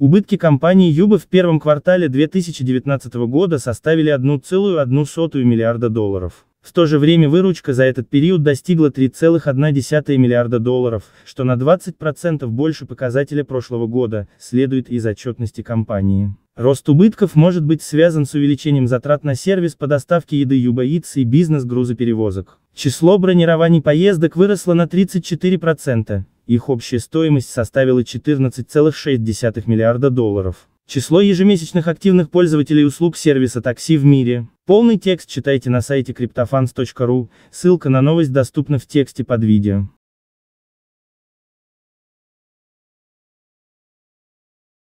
Убытки компании Юба в первом квартале 2019 года составили 1,1 миллиарда долларов. В то же время выручка за этот период достигла 3,1 миллиарда долларов, что на 20% больше показателя прошлого года, следует из отчетности компании. Рост убытков может быть связан с увеличением затрат на сервис по доставке еды Юбаиц и бизнес грузоперевозок. Число бронирований поездок выросло на 34%, их общая стоимость составила 14,6 миллиарда долларов. Число ежемесячных активных пользователей услуг сервиса такси в мире. Полный текст читайте на сайте криптофанс.ру. ссылка на новость доступна в тексте под видео.